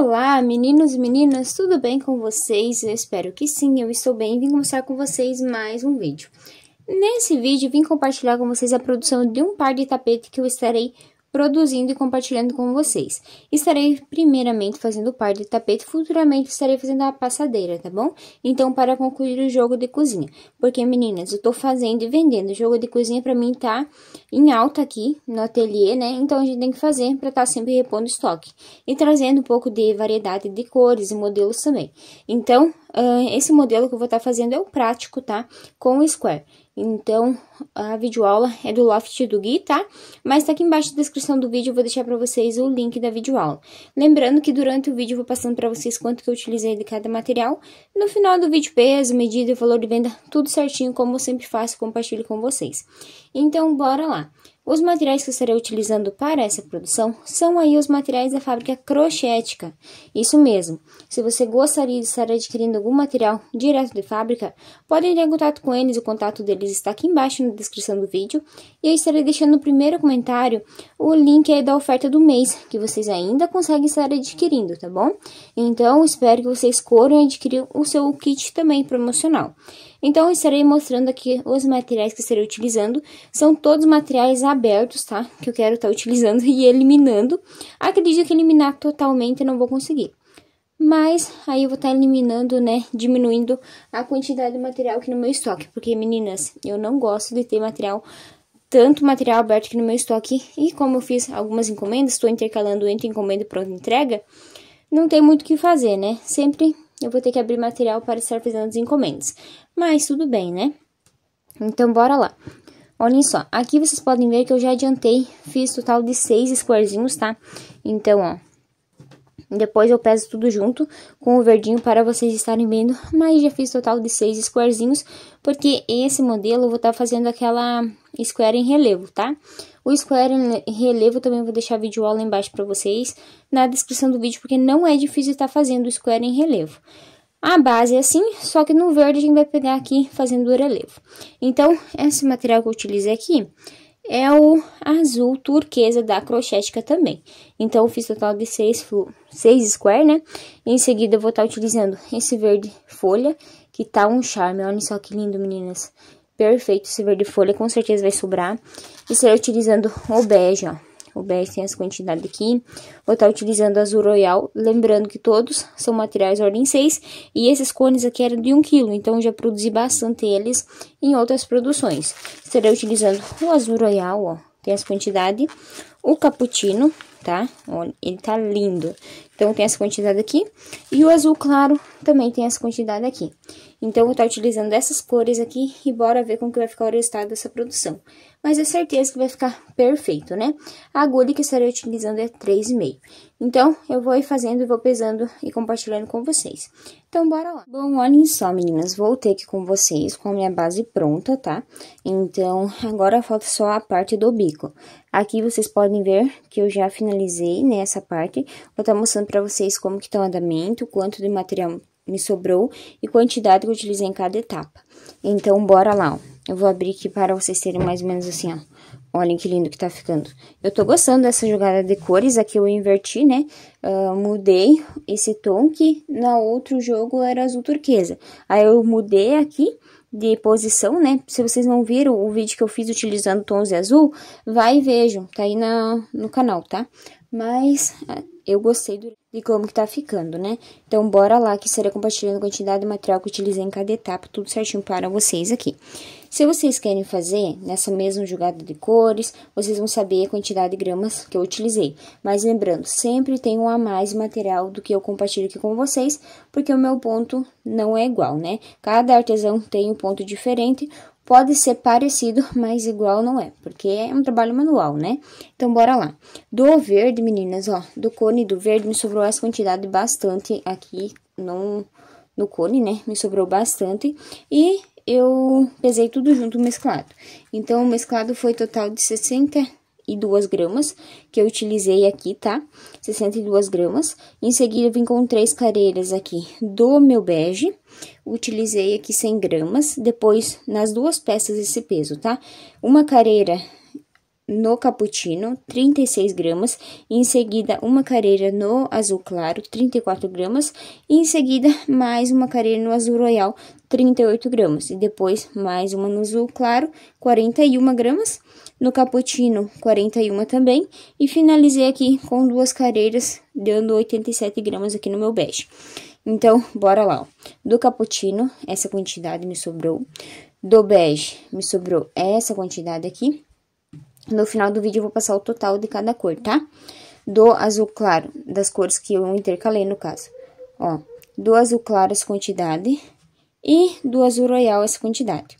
Olá, meninos e meninas, tudo bem com vocês? Eu espero que sim, eu estou bem. Vim começar com vocês mais um vídeo. Nesse vídeo, vim compartilhar com vocês a produção de um par de tapete que eu estarei produzindo e compartilhando com vocês. Estarei primeiramente fazendo parte de tapete, futuramente estarei fazendo a passadeira, tá bom? Então, para concluir o jogo de cozinha, porque meninas, eu tô fazendo e vendendo, o jogo de cozinha para mim tá em alta aqui no ateliê, né? Então, a gente tem que fazer para estar tá sempre repondo estoque e trazendo um pouco de variedade de cores e modelos também. Então, esse modelo que eu vou estar tá fazendo é o prático, tá? Com o square. Então, a videoaula é do Loft do Gui, tá? Mas tá aqui embaixo na descrição do vídeo eu vou deixar pra vocês o link da videoaula. Lembrando que durante o vídeo eu vou passando pra vocês quanto que eu utilizei de cada material. No final do vídeo, peso, medida, e valor de venda, tudo certinho, como eu sempre faço, compartilho com vocês. Então, bora lá. Os materiais que estarei utilizando para essa produção são aí os materiais da fábrica Crochética. Isso mesmo, se você gostaria de estar adquirindo algum material direto de fábrica, pode entrar em contato com eles, o contato deles está aqui embaixo na descrição do vídeo. E eu estarei deixando no primeiro comentário o link aí da oferta do mês, que vocês ainda conseguem estar adquirindo, tá bom? Então, espero que vocês corram adquirir o seu kit também promocional. Então, estarei mostrando aqui os materiais que estarei utilizando. São todos materiais abertos, tá? Que eu quero estar tá utilizando e eliminando. Acredito que eliminar totalmente eu não vou conseguir. Mas, aí eu vou estar tá eliminando, né? Diminuindo a quantidade de material aqui no meu estoque. Porque, meninas, eu não gosto de ter material tanto material aberto aqui no meu estoque e como eu fiz algumas encomendas, estou intercalando entre encomenda e pronta entrega, não tem muito o que fazer, né? Sempre eu vou ter que abrir material para estar fazendo as encomendas. Mas tudo bem, né? Então, bora lá. Olhem só, aqui vocês podem ver que eu já adiantei, fiz total de seis squarezinhos, tá? Então, ó, depois eu peso tudo junto com o verdinho para vocês estarem vendo, mas já fiz total de seis squarezinhos, porque esse modelo eu vou estar tá fazendo aquela square em relevo, tá? O square em relevo também vou deixar vídeo aula embaixo para vocês, na descrição do vídeo, porque não é difícil estar tá fazendo square em relevo. A base é assim, só que no verde a gente vai pegar aqui fazendo o relevo. Então, esse material que eu utilizei aqui é o azul turquesa da crochética também. Então, eu fiz total de 6 seis square, né? Em seguida, eu vou estar tá utilizando esse verde folha, que tá um charme. Olha só que lindo, meninas. Perfeito esse verde folha, com certeza vai sobrar. E estarei utilizando o bege, ó o BR tem essa quantidade aqui. Vou estar utilizando azul royal, lembrando que todos são materiais ordem 6, e esses cones aqui eram de 1 kg, então já produzi bastante eles em outras produções. Estarei utilizando o azul royal, ó, tem essa quantidade, o cappuccino, tá? Olha, ele tá lindo. Então, tem essa quantidade aqui. E o azul claro também tem essa quantidade aqui. Então, eu vou estar tá utilizando essas cores aqui e bora ver como que vai ficar o resultado dessa produção. Mas é certeza que vai ficar perfeito, né? A agulha que estarei utilizando é 3,5. Então, eu vou ir fazendo, vou pesando e compartilhando com vocês. Então, bora lá. Bom, olhem só, meninas, voltei aqui com vocês com a minha base pronta, tá? Então, agora falta só a parte do bico. Aqui vocês podem ver que eu já finalizei finalizei, né, parte. Vou estar tá mostrando para vocês como que está o andamento, quanto de material me sobrou e quantidade que eu utilizei em cada etapa. Então, bora lá, ó. Eu vou abrir aqui para vocês terem mais ou menos assim, ó. Olhem que lindo que tá ficando. Eu tô gostando dessa jogada de cores, aqui eu inverti, né? Uh, mudei esse tom que na outro jogo era azul turquesa. Aí eu mudei aqui de posição, né? Se vocês não viram o vídeo que eu fiz utilizando tons de azul, vai e vejam, tá aí na, no canal, tá? Mas é, eu gostei de como que tá ficando, né? Então, bora lá que estarei compartilhando a quantidade de material que utilizei em cada etapa, tudo certinho para vocês aqui. Se vocês querem fazer nessa mesma jogada de cores, vocês vão saber a quantidade de gramas que eu utilizei. Mas lembrando, sempre tenho a mais material do que eu compartilho aqui com vocês, porque o meu ponto não é igual, né? Cada artesão tem um ponto diferente, pode ser parecido, mas igual não é, porque é um trabalho manual, né? Então, bora lá. Do verde, meninas, ó, do cone do verde me sobrou essa quantidade bastante aqui, no no cone, né? Me sobrou bastante. E eu pesei tudo junto mesclado. Então, o mesclado foi total de 62 gramas, que eu utilizei aqui, tá? 62 gramas. Em seguida, vim com três clareiras aqui do meu bege. Utilizei aqui 100 gramas. Depois, nas duas peças, esse peso, tá? Uma careira no cappuccino, 36 gramas. Em seguida, uma careira no azul claro, 34 gramas. E em seguida, mais uma careira no azul royal, 38 gramas. E depois mais uma no azul claro, 41 gramas. No cappuccino, 41 também. E finalizei aqui com duas careiras, dando 87 gramas aqui no meu bege. Então, bora lá. Ó. Do cappuccino, essa quantidade me sobrou. Do bege, me sobrou essa quantidade aqui. No final do vídeo, eu vou passar o total de cada cor, tá? Do azul claro, das cores que eu intercalei, no caso. Ó, do azul claro essa quantidade, e do azul royal essa quantidade.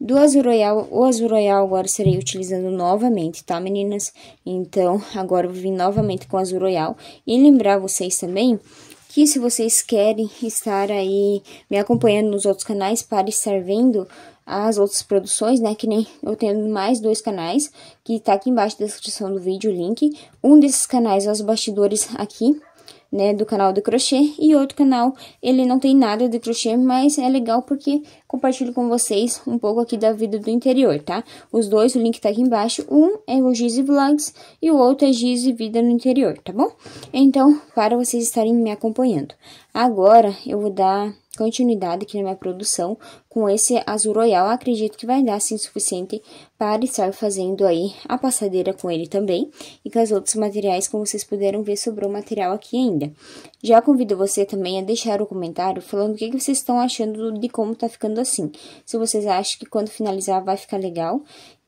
Do azul royal, o azul royal agora serei utilizando novamente, tá, meninas? Então, agora eu vim novamente com azul royal. E lembrar vocês também que se vocês querem estar aí me acompanhando nos outros canais para estar vendo as outras produções, né? Que nem eu tenho mais dois canais, que tá aqui embaixo da descrição do vídeo o link. Um desses canais é os bastidores aqui né, do canal de crochê e outro canal, ele não tem nada de crochê, mas é legal porque compartilho com vocês um pouco aqui da vida do interior, tá? Os dois, o link tá aqui embaixo, um é o Gizzy Vlogs e o outro é Gizzy Vida no Interior, tá bom? Então, para vocês estarem me acompanhando. Agora, eu vou dar continuidade aqui na minha produção com esse azul royal. Acredito que vai dar, sim, suficiente para estar fazendo aí a passadeira com ele também. E com os outros materiais, como vocês puderam ver, sobrou material aqui ainda. Já convido você também a deixar o um comentário falando o que, que vocês estão achando de como tá ficando assim. Se vocês acham que quando finalizar vai ficar legal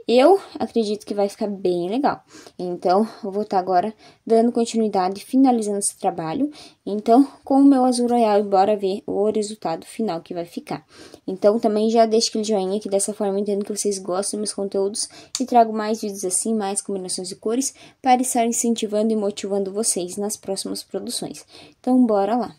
eu acredito que vai ficar bem legal. Então, eu vou estar tá agora dando continuidade, finalizando esse trabalho. Então, com o meu azul royal, bora ver o resultado final que vai ficar. Então, também já deixa aquele joinha, que dessa forma eu entendo que vocês gostam dos meus conteúdos. E trago mais vídeos assim, mais combinações de cores, para estar incentivando e motivando vocês nas próximas produções. Então, bora lá!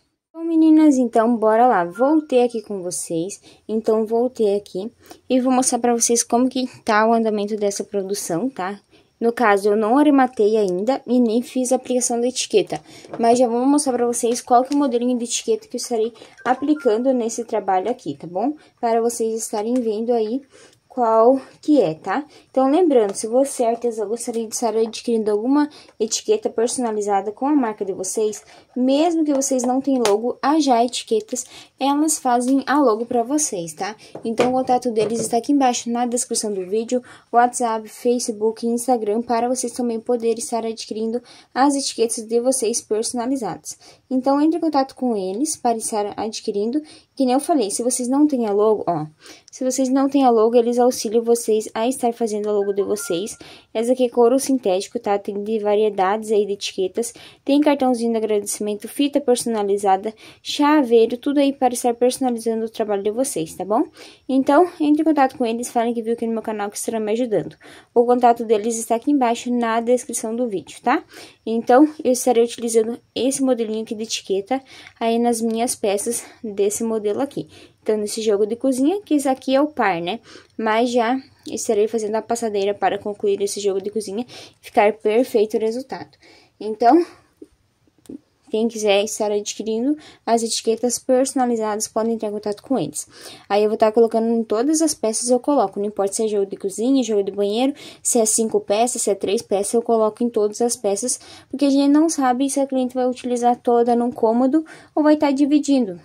meninas, então bora lá. Voltei aqui com vocês, então voltei aqui e vou mostrar pra vocês como que tá o andamento dessa produção, tá? No caso, eu não arrematei ainda e nem fiz a aplicação da etiqueta, mas já vou mostrar pra vocês qual que é o modelinho de etiqueta que eu estarei aplicando nesse trabalho aqui, tá bom? Para vocês estarem vendo aí qual que é, tá? Então, lembrando, se você é artesã, gostaria de estar adquirindo alguma etiqueta personalizada com a marca de vocês, mesmo que vocês não tenham logo, há Já Etiquetas, elas fazem a logo para vocês, tá? Então, o contato deles está aqui embaixo na descrição do vídeo, WhatsApp, Facebook e Instagram, para vocês também poderem estar adquirindo as etiquetas de vocês personalizadas. Então, entre em contato com eles para estar adquirindo, que nem eu falei, se vocês não têm a logo, ó, se vocês não têm a logo, eles auxilio vocês a estar fazendo a logo de vocês. Essa aqui é couro sintético, tá? Tem de variedades aí de etiquetas. Tem cartãozinho de agradecimento, fita personalizada, chaveiro, tudo aí para estar personalizando o trabalho de vocês, tá bom? Então, entre em contato com eles, falem que viu aqui no meu canal que estarão me ajudando. O contato deles está aqui embaixo na descrição do vídeo, tá? Então, eu estarei utilizando esse modelinho aqui de etiqueta aí nas minhas peças desse modelo aqui. Então, nesse jogo de cozinha, que isso aqui é o par, né? Mas já estarei fazendo a passadeira para concluir esse jogo de cozinha e ficar perfeito o resultado. Então, quem quiser estar adquirindo as etiquetas personalizadas, podem entrar em contato com eles. Aí eu vou estar colocando em todas as peças, eu coloco, não importa se é jogo de cozinha, jogo de banheiro, se é cinco peças, se é três peças, eu coloco em todas as peças, porque a gente não sabe se a cliente vai utilizar toda num cômodo ou vai estar dividindo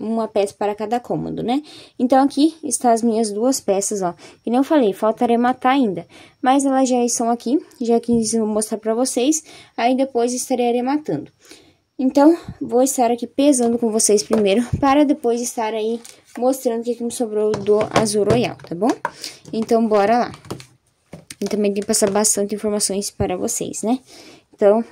uma peça para cada cômodo, né? Então, aqui está as minhas duas peças, ó. Que nem eu falei, falta arematar ainda. Mas elas já estão aqui, já quis mostrar pra vocês. Aí, depois, estarei arematando. Então, vou estar aqui pesando com vocês primeiro, para depois estar aí mostrando o que, que me sobrou do azul royal, tá bom? Então, bora lá. E também tem que passar bastante informações para vocês, né? Então,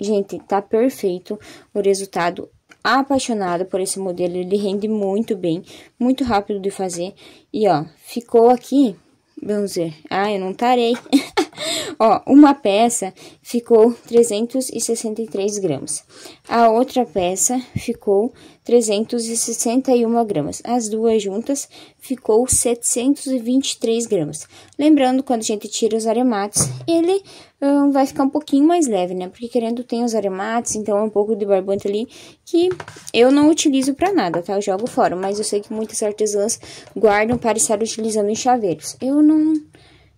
gente, tá perfeito. O resultado apaixonada por esse modelo, ele rende muito bem, muito rápido de fazer. E ó, ficou aqui, vamos ver. Ah, eu não tarei. Ó, uma peça ficou 363 gramas, a outra peça ficou 361 gramas, as duas juntas ficou 723 gramas. Lembrando, quando a gente tira os aremates, ele hum, vai ficar um pouquinho mais leve, né? Porque querendo tem os aremates, então é um pouco de barbante ali que eu não utilizo para nada, tá? Eu jogo fora, mas eu sei que muitas artesãs guardam para estar utilizando em chaveiros. Eu não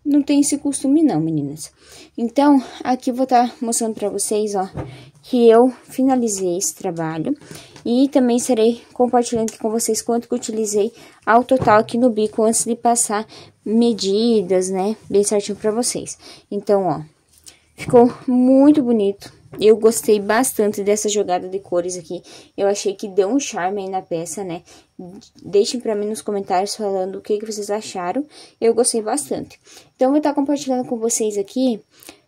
não tem esse costume não, meninas. Então, aqui vou estar tá mostrando pra vocês, ó, que eu finalizei esse trabalho. E também serei compartilhando aqui com vocês quanto que utilizei ao total aqui no bico antes de passar medidas, né, bem certinho pra vocês. Então, ó, ficou muito bonito eu gostei bastante dessa jogada de cores aqui. Eu achei que deu um charme aí na peça, né? Deixem pra mim nos comentários falando o que, que vocês acharam. Eu gostei bastante. Então, eu vou estar tá compartilhando com vocês aqui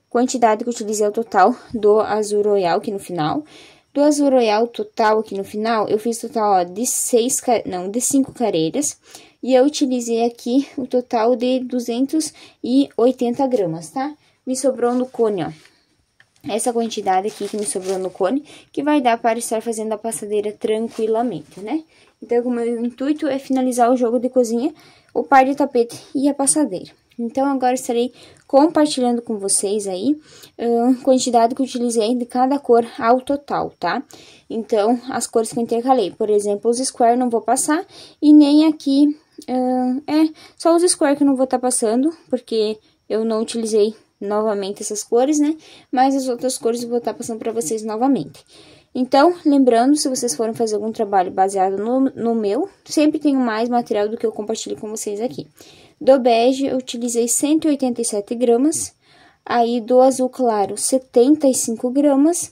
quantidade que eu utilizei o total do azul royal aqui no final. Do azul royal total aqui no final, eu fiz total, ó, de seis, não, de cinco careiras. E eu utilizei aqui o total de 280 gramas, tá? Me sobrou no cone, ó essa quantidade aqui que me sobrou no cone, que vai dar para estar fazendo a passadeira tranquilamente, né? Então, o meu intuito é finalizar o jogo de cozinha, o par de tapete e a passadeira. Então, agora estarei compartilhando com vocês aí a hum, quantidade que utilizei de cada cor ao total, tá? Então, as cores que eu intercalei, por exemplo, os square não vou passar e nem aqui, uh, é, só os square que eu não vou estar tá passando, porque eu não utilizei novamente essas cores, né? Mas as outras cores eu vou estar passando para vocês novamente. Então, lembrando, se vocês forem fazer algum trabalho baseado no, no meu, sempre tenho mais material do que eu compartilho com vocês aqui. Do bege, eu utilizei 187 gramas. Aí, do azul claro, 75 gramas.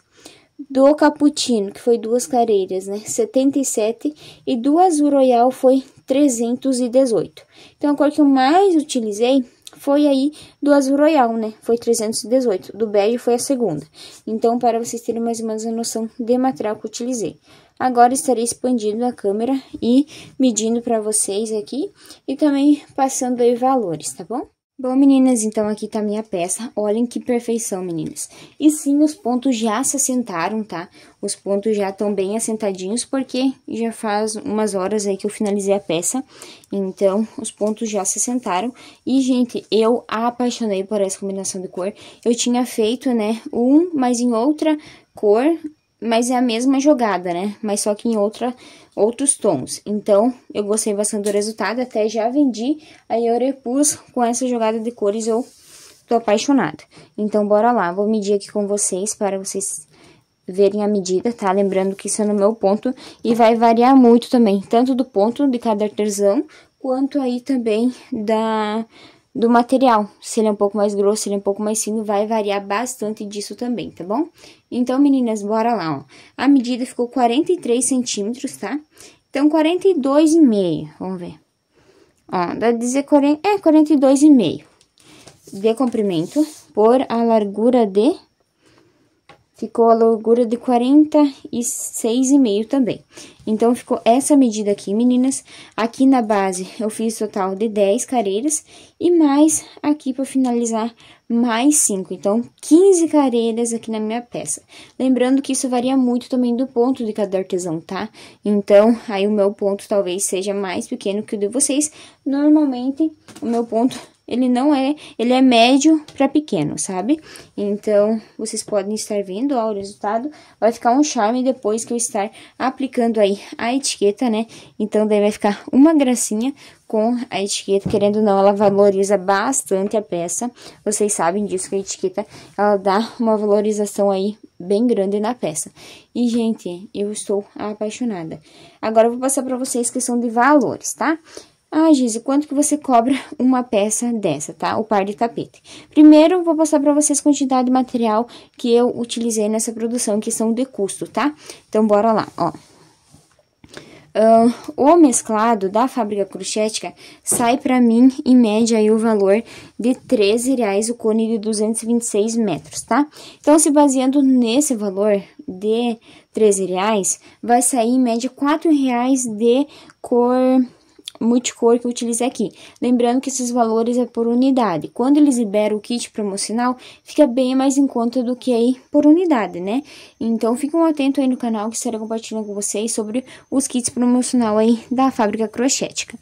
Do cappuccino, que foi duas clareiras, né? 77. E do azul royal foi 318. Então, a cor que eu mais utilizei foi aí do Azul Royal, né? Foi 318. Do bege foi a segunda. Então, para vocês terem mais ou menos a noção de material que eu utilizei. Agora, estarei expandindo a câmera e medindo para vocês aqui. E também passando aí valores, tá bom? Bom, meninas, então aqui tá a minha peça. Olhem que perfeição, meninas. E sim, os pontos já se assentaram, tá? Os pontos já estão bem assentadinhos, porque já faz umas horas aí que eu finalizei a peça. Então, os pontos já se assentaram. E, gente, eu apaixonei por essa combinação de cor. Eu tinha feito, né, um, mas em outra cor, mas é a mesma jogada, né? Mas só que em outra, outros tons. Então, eu gostei bastante do resultado, até já vendi a repus com essa jogada de cores, eu tô apaixonada. Então, bora lá, vou medir aqui com vocês para vocês verem a medida, tá? Lembrando que isso é no meu ponto e vai variar muito também, tanto do ponto de cada artesão, quanto aí também da do material. Se ele é um pouco mais grosso, se ele é um pouco mais fino, vai variar bastante disso também, tá bom? Então, meninas, bora lá, ó. A medida ficou 43 centímetros, tá? Então, 42,5, vamos ver. Ó, dá dizer 40, é, 42,5 de comprimento por a largura de ficou a largura de 46,5 também. Então, ficou essa medida aqui, meninas. Aqui na base, eu fiz total de 10 careiras e mais aqui para finalizar mais 5. Então, 15 careiras aqui na minha peça. Lembrando que isso varia muito também do ponto de cada artesão, tá? Então, aí o meu ponto talvez seja mais pequeno que o de vocês. Normalmente, o meu ponto ele não é, ele é médio para pequeno, sabe? Então, vocês podem estar vendo, ó, o resultado vai ficar um charme depois que eu estar aplicando aí a etiqueta, né? Então, daí vai ficar uma gracinha com a etiqueta, querendo ou não, ela valoriza bastante a peça. Vocês sabem disso que a etiqueta, ela dá uma valorização aí bem grande na peça. E, gente, eu estou apaixonada. Agora, eu vou passar para vocês questão de valores, tá? Ah, Gise, quanto que você cobra uma peça dessa, tá? O par de tapete. Primeiro, vou passar pra vocês a quantidade de material que eu utilizei nessa produção, que são de custo, tá? Então, bora lá, ó. Uh, o mesclado da fábrica crochética sai para mim, em média, aí, o valor de reais o cone de 226 metros, tá? Então, se baseando nesse valor de reais, vai sair, em média, R$4,00 de cor multicor que eu utilizei aqui. Lembrando que esses valores é por unidade. Quando eles liberam o kit promocional, fica bem mais em conta do que aí por unidade, né? Então, fiquem atentos aí no canal que estarei compartilhando com vocês sobre os kits promocional aí da Fábrica Crochética.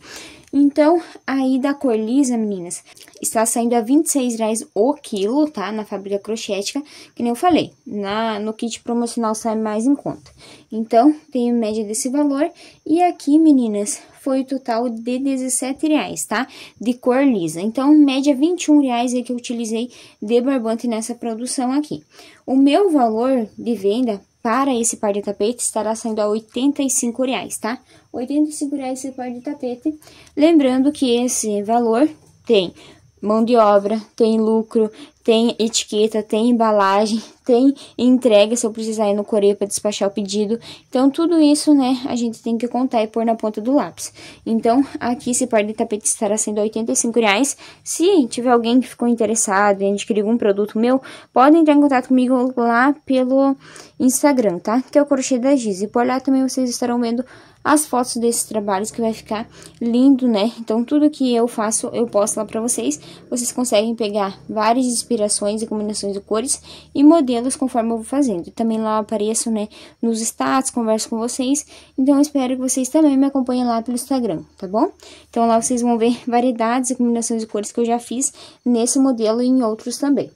Então, aí da cor lisa, meninas, está saindo a R$ reais o quilo, tá? Na fábrica crochética que nem eu falei, na, no kit promocional sai mais em conta. Então, tem média desse valor. E aqui, meninas, foi o total de R$ reais tá? De cor lisa. Então, média R$ reais é que eu utilizei de barbante nessa produção aqui. O meu valor de venda para esse par de tapete estará saindo a R$ 85, reais, tá? R$ 85 reais esse par de tapete. Lembrando que esse valor tem mão de obra, tem lucro, tem etiqueta, tem embalagem, tem entrega se eu precisar ir no correio para despachar o pedido. Então, tudo isso, né, a gente tem que contar e pôr na ponta do lápis. Então, aqui esse par de tapete estará sendo R$ reais Se tiver alguém que ficou interessado em adquirir algum produto meu, pode entrar em contato comigo lá pelo Instagram, tá? Que é o Crochê da Giz. E por lá também vocês estarão vendo as fotos desses trabalhos que vai ficar lindo, né? Então, tudo que eu faço, eu posto lá pra vocês. Vocês conseguem pegar várias inspirações e combinações de cores e modelos conforme eu vou fazendo. Também lá apareço, né, nos status, converso com vocês. Então, eu espero que vocês também me acompanhem lá pelo Instagram, tá bom? Então, lá vocês vão ver variedades e combinações de cores que eu já fiz nesse modelo e em outros também.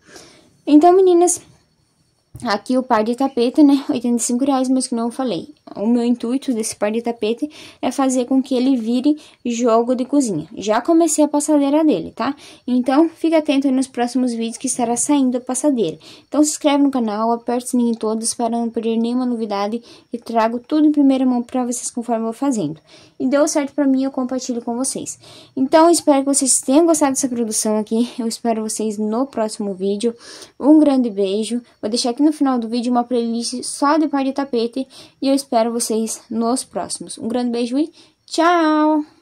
Então, meninas... Aqui o par de tapete, né, 85 reais, mas que não falei. O meu intuito desse par de tapete é fazer com que ele vire jogo de cozinha. Já comecei a passadeira dele, tá? Então, fica atento nos próximos vídeos que estará saindo a passadeira. Então, se inscreve no canal, aperta o sininho em todos para não perder nenhuma novidade e trago tudo em primeira mão para vocês conforme eu vou fazendo. E deu certo para mim, eu compartilho com vocês. Então, espero que vocês tenham gostado dessa produção aqui. Eu espero vocês no próximo vídeo. Um grande beijo. Vou deixar aqui no final do vídeo uma playlist só de par de tapete e eu espero vocês nos próximos. Um grande beijo e tchau!